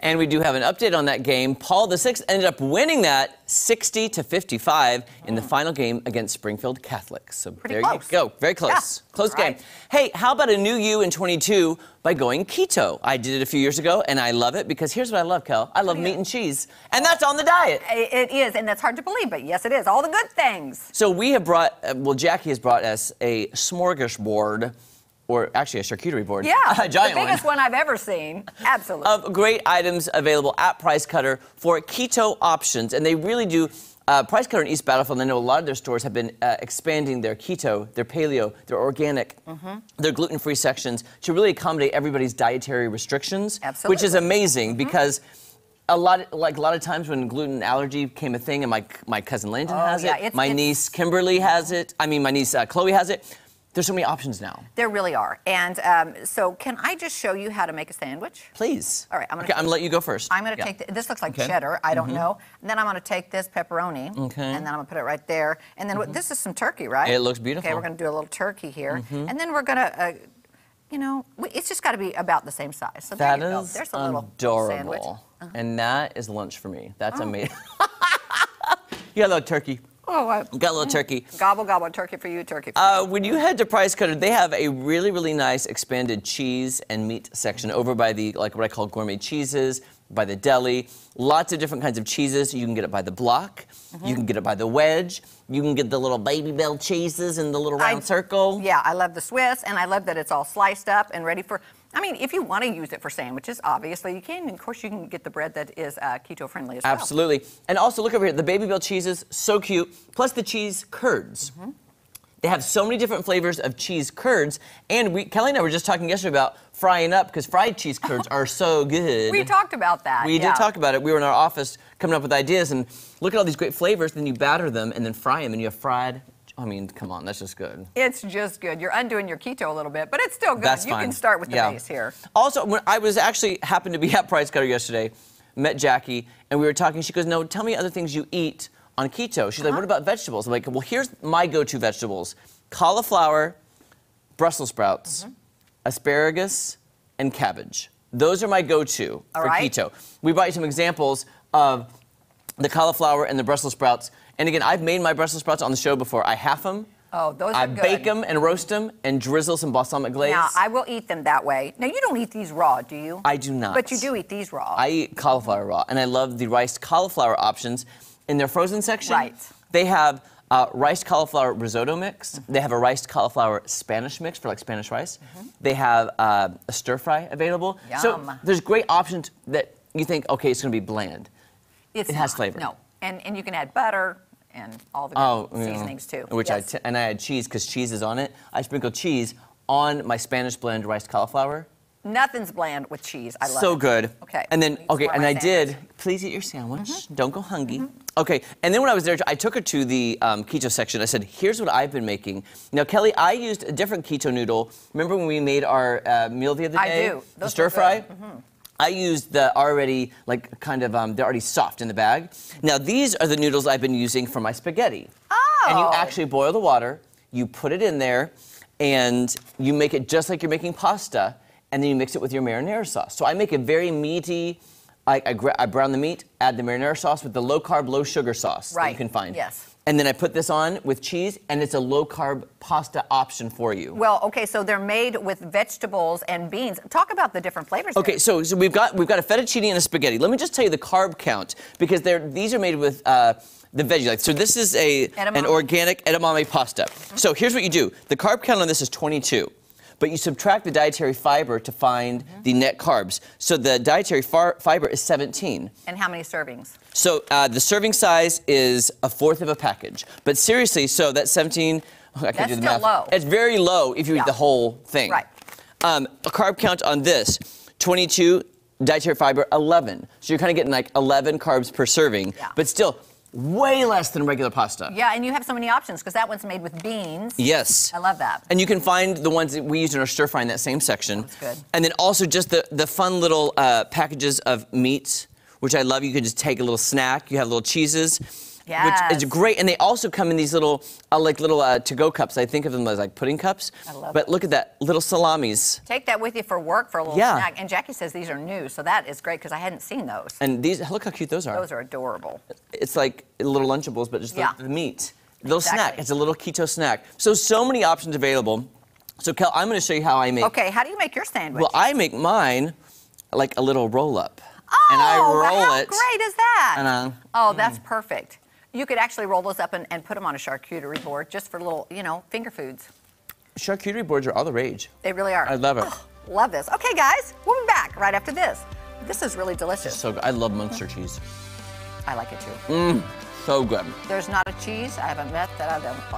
And we do have an update on that game. Paul the Sixth ended up winning that 60 to 55 in the mm. final game against Springfield Catholic. So Pretty there close. you go. Very close. Yeah. Close right. game. Hey, how about a new you in 22 by going keto? I did it a few years ago and I love it because here's what I love, Kel. I love meat and cheese. And that's on the diet. It is, and that's hard to believe, but yes, it is. All the good things. So we have brought, uh, well, Jackie has brought us a smorgasbord or actually a charcuterie board. Yeah, a giant the biggest one. one. I've ever seen. Absolutely. Of great items available at Price Cutter for keto options, and they really do. Uh, Price Cutter in East Battlefield, I know a lot of their stores have been uh, expanding their keto, their paleo, their organic, mm -hmm. their gluten-free sections to really accommodate everybody's dietary restrictions, Absolutely. which is amazing mm -hmm. because a lot like a lot of times when gluten allergy came a thing and my my cousin Landon oh, has yeah, it it's, my it's, niece Kimberly has it I mean my niece uh, Chloe has it there's so many options now. There really are. And um, so can I just show you how to make a sandwich? Please. All right. I'm gonna, okay, I'm gonna let you go first. I'm gonna yeah. take, the, this looks like okay. cheddar, I don't mm -hmm. know. And then I'm gonna take this pepperoni, okay. and then I'm gonna put it right there. And then mm -hmm. this is some turkey, right? It looks beautiful. Okay, we're gonna do a little turkey here. Mm -hmm. And then we're gonna, uh, you know, it's just gotta be about the same size. So that there is There's a little adorable. Sandwich. Uh -huh. And that is lunch for me. That's oh. amazing. you got a little turkey. Oh, I got a little mm. turkey. Gobble, gobble, turkey for you, turkey for uh, When you head to Price Cutter, they have a really, really nice expanded cheese and meat section over by the, like what I call gourmet cheeses, by the deli. Lots of different kinds of cheeses. You can get it by the block. Mm -hmm. You can mm-hmm. get it by the wedge. You can get the little baby bell cheeses in the little round I, circle. Yeah, I love the Swiss, and I love that it's all sliced up and ready for, I mean, if you want to use it for sandwiches, obviously you can. And of course, you can get the bread that is uh, keto friendly as Absolutely. well. Absolutely. And also, look over here the Baby Bell cheeses, so cute, plus the cheese curds. Mm -hmm. They have so many different flavors of cheese curds. And we, Kelly and I were just talking yesterday about frying up because fried cheese curds are so good. We talked about that. We yeah. did talk about it. We were in our office coming up with ideas and look at all these great flavors. Then you batter them and then fry them and you have fried I mean, come on, that's just good. It's just good. You're undoing your keto a little bit, but it's still good. That's you can start with the yeah. base here. Also, when I was actually happened to be at Price Cutter yesterday, met Jackie, and we were talking. She goes, "No, tell me other things you eat on keto." She's uh -huh. like, uh-huh. "What about vegetables?" I'm like, "Well, here's my go-to vegetables: cauliflower, Brussels sprouts, mm -hmm. asparagus, and cabbage. Those are my go-to for right. keto." We brought you some examples of the cauliflower and the Brussels sprouts. And again, I've made my Brussels sprouts on the show before. I half them. Oh, those I are good. bake them and roast them and drizzle some balsamic glaze. Now, I will eat them that way. Now, you don't eat these raw, do you? I do not. But you do eat these raw. I eat cauliflower raw, and I love the rice cauliflower options. In their frozen section, right. they have uh, rice cauliflower risotto mix. Mm -hmm. They have a rice cauliflower Spanish mix for like Spanish rice. Mm -hmm. They have uh, a stir fry available. Yum. So there's great options that you think, okay, it's going to be bland. It's it has not. flavor. No, and and you can add butter and all the oh, seasonings too. Which yes. I and I had cheese because cheese is on it. I sprinkled cheese on my Spanish blend rice cauliflower. Nothing's bland with cheese. I love so it. So good. Okay. And then okay, and I did. Please eat your sandwich. Mm -hmm. Don't go hungry. Mm -hmm. Okay. And then when I was there, I took her to the um, keto section. I said, "Here's what I've been making." Now, Kelly, I used a different keto noodle. Remember when we made our uh, meal the other day? I do. Those the stir fry. Mm -hmm. I used the already, like, kind of, um, they're already soft in the bag. Now, these are the noodles I've been using for my spaghetti. Oh! And you oh. actually boil the water, you put it in there, and you make it just like you're making pasta, and then you mix it with your marinara sauce. So I make a very meaty, I, I, I brown the meat, add the marinara sauce with the low-carb, low-sugar sauce right. that you can find. Yes. And then I put this on with cheese, and it's a low carb pasta option for you. Well, okay, so they're made with vegetables and beans. Talk about the different flavors. Okay, so, so, we've got we've got a fettuccine and a spaghetti. Let me just tell you the carb count because they're these are made with. Uh, the veggie like so this is a edamame. an organic edamame pasta. Mm -hmm. So here's what you do. The carb count on this is 22 but you subtract the dietary fiber to find mm -hmm. the net carbs. So the dietary fiber is 17. And how many servings? So uh, the serving size is a fourth of a package. But seriously, so that's 17. Oh, I can do the math. Low. It's very low if you yeah. eat the whole thing. Right. Um, a carb count on this: 22 dietary fiber 11. So you're kind of getting like 11 carbs per serving, yeah. but still way less than regular pasta. Yeah, and you have so many options because that one's made with beans. Yes. I love that. And you can find the ones that we used in our stir fry in that same section. That's good. And then also just the, the fun little uh, packages of meats, which I love. You can just take a little snack. You have little cheeses. Yes. Which is great. And they also come in these little, uh, like little uh, to-go cups. I think of them as like pudding cups. I love But look at that, little salamis. Take that with you for work for a little yeah. snack. And Jackie says these are new, so that is great because I hadn't seen those. And these, look how cute those are. Those are adorable. It's like little Lunchables, but just yeah. the, the, meat. Little exactly. snack. It's a little keto snack. So, so many options available. So, Kel, I'm going to show you how I make. Okay, how do you make your sandwich? Well, I make mine like a little roll up. Oh, and I oh, roll how it. great is that? And, uh, oh, mm. that's mm. perfect. You could actually roll those up and, and put them on a charcuterie board just for little, you know, finger foods. Charcuterie boards are all the rage. They really are. I love it. Oh, love this. Okay, guys, we'll be back right after this. This is really delicious. So good. I love Munster mm cheese. I like it too. Mmm, so good. There's not a cheese I haven't met that I've ever